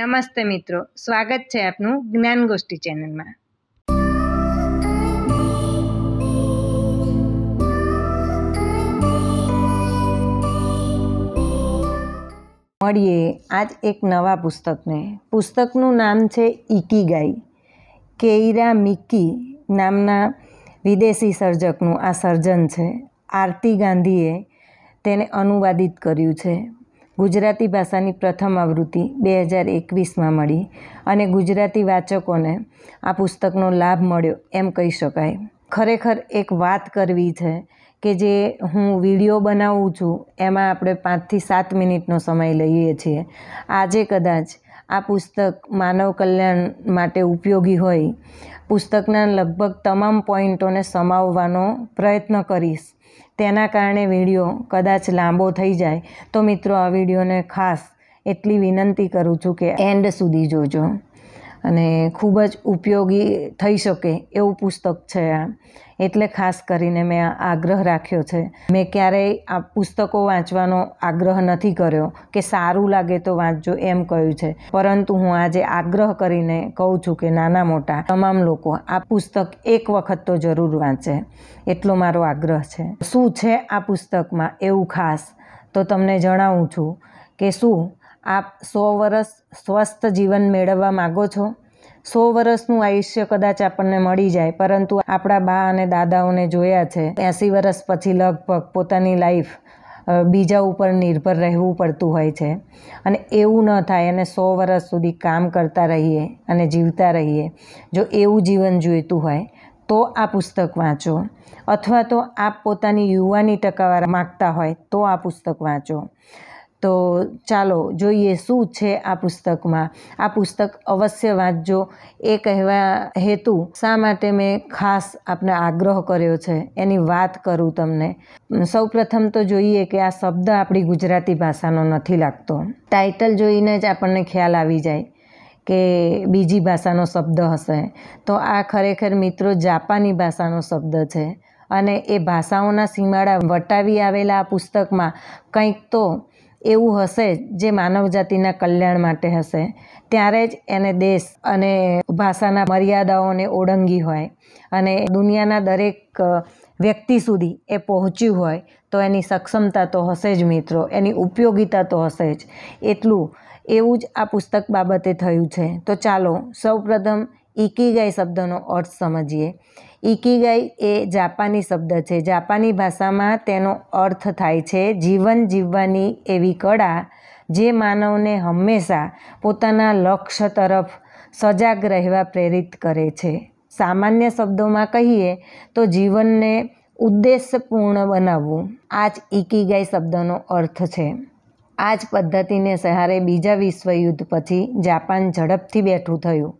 નમસ્તે મિત્રો સ્વાગત છે આપનું જ્ઞાન ગોષ્ઠી ચેનલમાં મળીએ આજ એક નવા પુસ્તકને પુસ્તકનું નામ છે ઇકીગાઈ કેઈરા મિકી નામના વિદેશી સર્જકનું આ સર્જન છે આરતી ગાંધીએ તેને અનુવાદિત કર્યું છે ગુજરાતી ભાષાની પ્રથમ આવૃત્તિ બે હજાર એકવીસમાં મળી અને ગુજરાતી વાચકોને આ પુસ્તકનો લાભ મળ્યો એમ કહી શકાય ખરેખર એક વાત કરવી છે કે જે હું વિડીયો બનાવું છું એમાં આપણે પાંચથી સાત મિનિટનો સમય લઈએ છીએ આજે કદાચ આ પુસ્તક માનવ કલ્યાણ માટે ઉપયોગી હોય પુસ્તકના લગભગ તમામ પોઈન્ટોને સમાવવાનો પ્રયત્ન કરીશ તેના કારણે વિડીયો કદાચ લાંબો થઈ જાય તો મિત્રો આ વિડીયોને ખાસ એટલી વિનંતી કરું છું કે એન્ડ સુધી જોજો અને ખૂબ જ ઉપયોગી થઈ શકે એવું પુસ્તક છે આ એટલે ખાસ કરીને મેં આ આગ્રહ રાખ્યો છે મેં ક્યારેય આ પુસ્તકો વાંચવાનો આગ્રહ નથી કર્યો કે સારું લાગે તો વાંચજો એમ કહ્યું છે પરંતુ હું આજે આગ્રહ કરીને કહું છું કે નાના મોટા તમામ લોકો આ પુસ્તક એક વખત તો જરૂર વાંચે એટલો મારો આગ્રહ છે શું છે આ પુસ્તકમાં એવું ખાસ તો તમને જણાવું છું કે શું આપ સો વર્ષ સ્વસ્થ જીવન મેળવવા માગો છો સો વર્ષનું આયુષ્ય કદાચ આપણને મળી જાય પરંતુ આપણા બા અને દાદાઓને જોયા છે એંસી વર્ષ પછી લગભગ પોતાની લાઈફ બીજા ઉપર નિર્ભર રહેવું પડતું હોય છે અને એવું ન થાય અને સો વર્ષ સુધી કામ કરતા રહીએ અને જીવતા રહીએ જો એવું જીવન જોઈતું હોય તો આ પુસ્તક વાંચો અથવા તો આપ પોતાની યુવાની ટકાવારી માગતા હોય તો આ પુસ્તક વાંચો તો ચાલો જોઈએ શું છે આ પુસ્તકમાં આ પુસ્તક અવશ્ય વાંચજો એ કહેવા હેતુ શા માટે મેં ખાસ આપને આગ્રહ કર્યો છે એની વાત કરું તમને સૌપ્રથમ તો જોઈએ કે આ શબ્દ આપણી ગુજરાતી ભાષાનો નથી લાગતો ટાઇટલ જોઈને જ આપણને ખ્યાલ આવી જાય કે બીજી ભાષાનો શબ્દ હશે તો આ ખરેખર મિત્રો જાપાની ભાષાનો શબ્દ છે અને એ ભાષાઓના સીમાડા વટાવી આવેલા આ પુસ્તકમાં કંઈક તો એવું હશે જે માનવજાતિના કલ્યાણ માટે હશે ત્યારે જ એને દેશ અને ભાષાના મર્યાદાઓને ઓળંગી હોય અને દુનિયાના દરેક વ્યક્તિ સુધી એ પહોંચ્યું હોય તો એની સક્ષમતા તો હશે જ મિત્રો એની ઉપયોગિતા તો હશે જ એટલું એવું જ આ પુસ્તક બાબતે થયું છે તો ચાલો સૌપ્રથમ ઇકીગાય શબ્દનો અર્થ સમજીએ ઇકીગાઈ એ જાપાની શબ્દ છે જાપાની ભાષામાં તેનો અર્થ થાય છે જીવન જીવવાની એવી કળા જે માનવને હંમેશા પોતાના લક્ષ્ય તરફ સજાગ રહેવા પ્રેરિત કરે છે સામાન્ય શબ્દોમાં કહીએ તો જીવનને ઉદ્દેશપૂર્ણ બનાવવું આ જ ઇકીગાઈ શબ્દનો અર્થ છે આ જ પદ્ધતિને સહારે બીજા વિશ્વયુદ્ધ પછી જાપાન ઝડપથી બેઠું થયું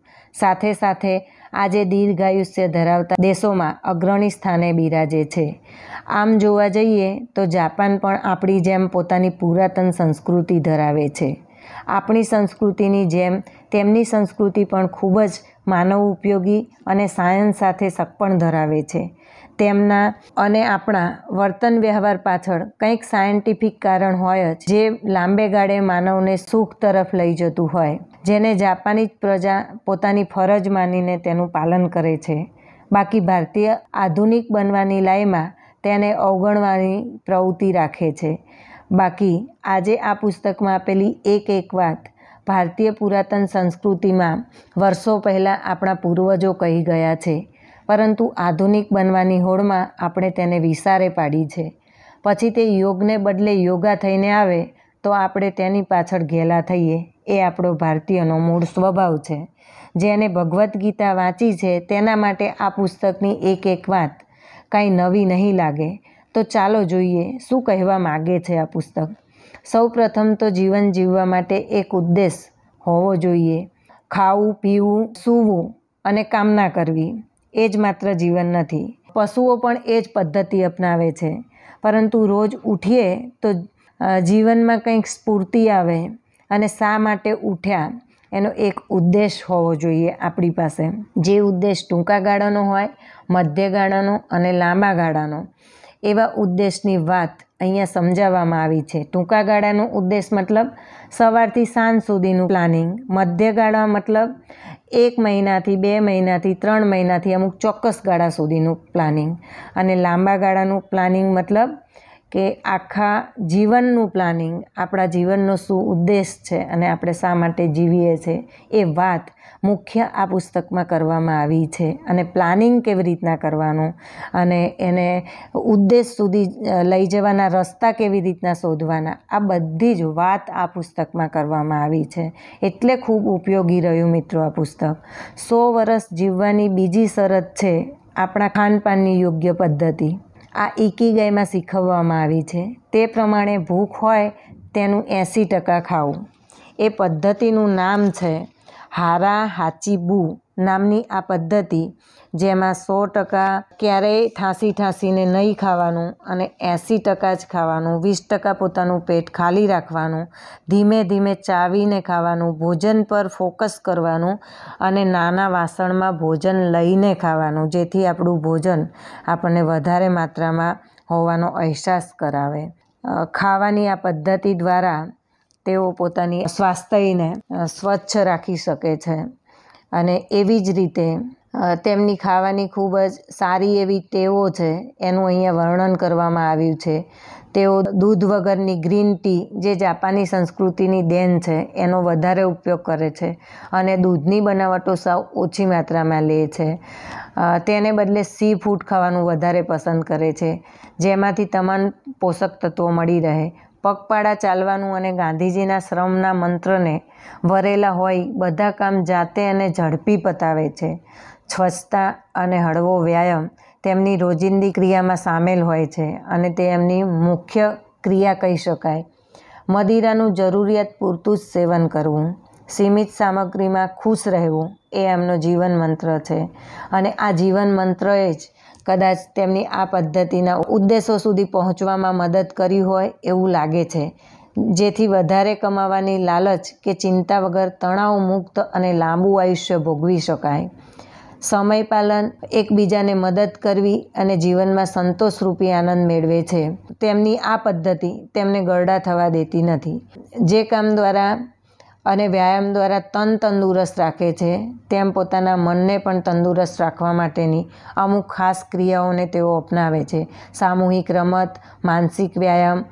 સાથે સાથે આજે દીર્ઘાયુષ્ય ધરાવતા દેશોમાં અગ્રણી સ્થાને બિરાજે છે આમ જોવા જઈએ તો જાપાન પણ આપણી જેમ પોતાની પુરાતન સંસ્કૃતિ ધરાવે છે આપણી સંસ્કૃતિની જેમ તેમની સંસ્કૃતિ પણ ખૂબ જ માનવ ઉપયોગી અને સાયન્સ સાથે સગપણ ધરાવે છે તેમના અને આપણા વર્તન વ્યવહાર પાછળ કંઈક સાયન્ટિફિક કારણ હોય જ જે લાંબે ગાળે માનવને સુખ તરફ લઈ જતું હોય જેને જાપાનીઝ પ્રજા પોતાની ફરજ માનીને તેનું પાલન કરે છે બાકી ભારતીય આધુનિક બનવાની લાઈમાં તેને અવગણવાની પ્રવૃત્તિ રાખે છે બાકી આજે આ પુસ્તકમાં આપેલી એક એક વાત ભારતીય પુરાતન સંસ્કૃતિમાં વર્ષો પહેલાં આપણા પૂર્વજો કહી ગયા છે પરંતુ આધુનિક બનવાની હોડમાં આપણે તેને વિસારે પાડી છે પછી તે યોગને બદલે યોગા થઈને આવે તો આપણે તેની પાછળ ઘેલા થઈએ એ આપણો ભારતીયનો મૂળ સ્વભાવ છે જેને ભગવદ્ ગીતા વાંચી છે તેના માટે આ પુસ્તકની એક એક વાત કાંઈ નવી નહીં લાગે તો ચાલો જોઈએ શું કહેવા માગે છે આ પુસ્તક સૌપ્રથમ તો જીવન જીવવા માટે એક ઉદ્દેશ હોવો જોઈએ ખાવું પીવું સૂવું અને કામના કરવી એ જ માત્ર જીવન નથી પશુઓ પણ એ જ પદ્ધતિ અપનાવે છે પરંતુ રોજ ઉઠીએ તો જીવનમાં કંઈક સ્ફૂર્તિ આવે અને શા માટે ઉઠ્યા એનો એક ઉદ્દેશ હોવો જોઈએ આપણી પાસે જે ઉદ્દેશ ટૂંકા ગાળાનો હોય મધ્ય ગાળાનો અને લાંબા ગાળાનો એવા ઉદ્દેશની વાત અહીંયા સમજાવવામાં આવી છે ટૂંકા ગાળાનો ઉદ્દેશ મતલબ સવારથી સાંજ સુધીનું પ્લાનિંગ મધ્ય ગાળા મતલબ એક મહિનાથી બે મહિનાથી ત્રણ મહિનાથી અમુક ચોક્કસ ગાળા સુધીનું પ્લાનિંગ અને લાંબા ગાળાનું પ્લાનિંગ મતલબ કે આખા જીવનનું પ્લાનિંગ આપણા જીવનનો શું ઉદ્દેશ છે અને આપણે શા માટે જીવીએ છીએ એ વાત મુખ્ય આ પુસ્તકમાં કરવામાં આવી છે અને પ્લાનિંગ કેવી રીતના કરવાનું અને એને ઉદ્દેશ સુધી લઈ જવાના રસ્તા કેવી રીતના શોધવાના આ બધી જ વાત આ પુસ્તકમાં કરવામાં આવી છે એટલે ખૂબ ઉપયોગી રહ્યું મિત્રો આ પુસ્તક સો વર્ષ જીવવાની બીજી શરત છે આપણા ખાનપાનની યોગ્ય પદ્ધતિ આ ઇકીગાઈમાં શીખવવામાં આવી છે તે પ્રમાણે ભૂખ હોય તેનું એંસી ટકા ખાવું એ પદ્ધતિનું નામ છે હારા હાચીબુ નામની આ પદ્ધતિ જેમાં સો ટકા ક્યારેય ઠાંસી ઠાંસીને નહીં ખાવાનું અને એંસી ટકા જ ખાવાનું વીસ ટકા પોતાનું પેટ ખાલી રાખવાનું ધીમે ધીમે ચાવીને ખાવાનું ભોજન પર ફોકસ કરવાનું અને નાના વાસણમાં ભોજન લઈને ખાવાનું જેથી આપણું ભોજન આપણને વધારે માત્રામાં હોવાનો અહેસાસ કરાવે ખાવાની આ પદ્ધતિ દ્વારા તેઓ પોતાની સ્વાસ્થ્યને સ્વચ્છ રાખી શકે છે અને એવી જ રીતે તેમની ખાવાની ખૂબ જ સારી એવી ટેવો છે એનું અહીંયા વર્ણન કરવામાં આવ્યું છે તેઓ દૂધ વગરની ગ્રીન ટી જે જાપાની સંસ્કૃતિની દેન છે એનો વધારે ઉપયોગ કરે છે અને દૂધની બનાવટો સાવ ઓછી માત્રામાં લે છે તેને બદલે સી ફૂડ ખાવાનું વધારે પસંદ કરે છે જેમાંથી તમામ પોષક તત્વો મળી રહે પગપાળા ચાલવાનું અને ગાંધીજીના શ્રમના મંત્રને વરેલા હોય બધા કામ જાતે અને ઝડપી પતાવે છે સ્વચ્છતા અને હળવો વ્યાયામ તેમની રોજિંદી ક્રિયામાં સામેલ હોય છે અને તે એમની મુખ્ય ક્રિયા કહી શકાય મદિરાનું જરૂરિયાત પૂરતું જ સેવન કરવું સીમિત સામગ્રીમાં ખુશ રહેવું એ એમનો જીવન મંત્ર છે અને આ જીવન મંત્રએ જ કદાચ તેમની આ પદ્ધતિના ઉદ્દેશો સુધી પહોંચવામાં મદદ કરી હોય એવું લાગે છે જેથી વધારે કમાવાની લાલચ કે ચિંતા વગર તણાવ મુક્ત અને લાંબુ આયુષ્ય ભોગવી શકાય સમય પાલન એકબીજાને મદદ કરવી અને જીવનમાં સંતોષરૂપી આનંદ મેળવે છે તેમની આ પદ્ધતિ તેમને ગરડા થવા દેતી નથી જે કામ દ્વારા અને વ્યાયામ દ્વારા તન તંદુરસ્ત રાખે છે તેમ પોતાના મનને પણ તંદુરસ્ત રાખવા માટેની અમુક ખાસ ક્રિયાઓને તેઓ અપનાવે છે સામૂહિક રમત માનસિક વ્યાયામ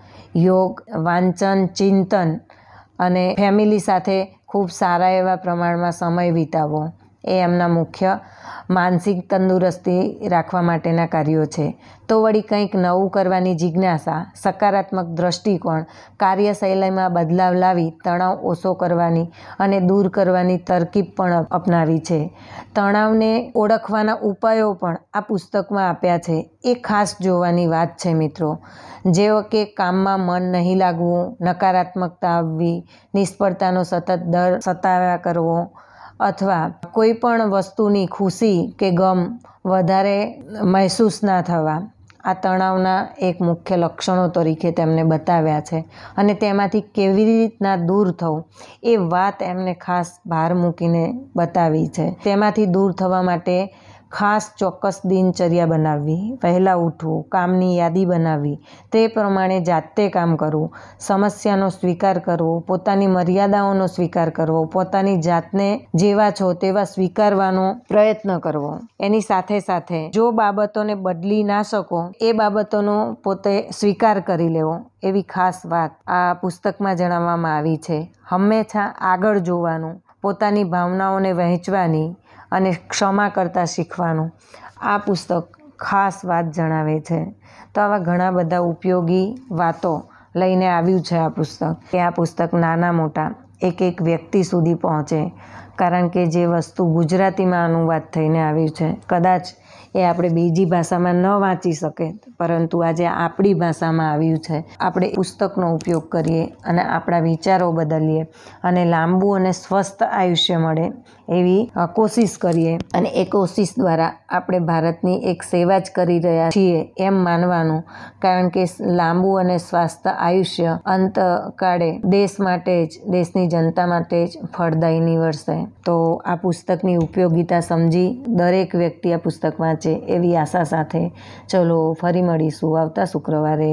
યોગ વાંચન ચિંતન અને ફેમિલી સાથે ખૂબ સારા એવા પ્રમાણમાં સમય વિતાવવો એ એમના મુખ્ય માનસિક તંદુરસ્તી રાખવા માટેના કાર્યો છે તો વળી કંઈક નવું કરવાની જિજ્ઞાસા સકારાત્મક દ્રષ્ટિકોણ કાર્યશૈલીમાં બદલાવ લાવી તણાવ ઓછો કરવાની અને દૂર કરવાની તરકીબ પણ અપનાવી છે તણાવને ઓળખવાના ઉપાયો પણ આ પુસ્તકમાં આપ્યા છે એ ખાસ જોવાની વાત છે મિત્રો જેવો કે કામમાં મન નહીં લાગવું નકારાત્મકતા આવવી નિષ્ફળતાનો સતત દર સતાવ્યા કરવો અથવા કોઈ પણ વસ્તુની ખુશી કે ગમ વધારે મહેસૂસ ના થવા આ તણાવના એક મુખ્ય લક્ષણો તરીકે તેમણે બતાવ્યા છે અને તેમાંથી કેવી રીતના દૂર થવું એ વાત એમને ખાસ ભાર મૂકીને બતાવી છે તેમાંથી દૂર થવા માટે ખાસ ચોક્કસ દિનચર્યા બનાવવી વહેલા ઉઠવું કામની યાદી બનાવવી તે પ્રમાણે જાતે કામ કરવું સમસ્યાનો સ્વીકાર કરવો પોતાની મર્યાદાઓનો સ્વીકાર કરવો પોતાની જાતને જેવા છો તેવા સ્વીકારવાનો પ્રયત્ન કરવો એની સાથે સાથે જો બાબતોને બદલી ના શકો એ બાબતોનો પોતે સ્વીકાર કરી લેવો એવી ખાસ વાત આ પુસ્તકમાં જણાવવામાં આવી છે હંમેશા આગળ જોવાનું પોતાની ભાવનાઓને વહેંચવાની અને ક્ષમા કરતાં શીખવાનું આ પુસ્તક ખાસ વાત જણાવે છે તો આવા ઘણા બધા ઉપયોગી વાતો લઈને આવ્યું છે આ પુસ્તક કે આ પુસ્તક નાના મોટા એક એક વ્યક્તિ સુધી પહોંચે કારણ કે જે વસ્તુ ગુજરાતીમાં અનુવાદ થઈને આવ્યું છે કદાચ એ આપણે બીજી ભાષામાં ન વાંચી શકે પરંતુ આજે આપણી ભાષામાં આવ્યું છે આપણે પુસ્તકનો ઉપયોગ કરીએ અને આપણા વિચારો બદલીએ અને લાંબુ અને સ્વસ્થ આયુષ્ય મળે એવી કોશિશ કરીએ અને એ કોશિશ દ્વારા આપણે ભારતની એક સેવા જ કરી રહ્યા છીએ એમ માનવાનું કારણ કે લાંબુ અને સ્વાસ્થ્ય આયુષ્ય અંતકાળે દેશ માટે જ દેશની જનતા માટે જ ફળદાયી નીવડશે તો આ પુસ્તકની ઉપયોગિતા સમજી દરેક વ્યક્તિ આ પુસ્તક વાંચે એવી આશા સાથે ચલો ફરી મળીશું આવતા શુક્રવારે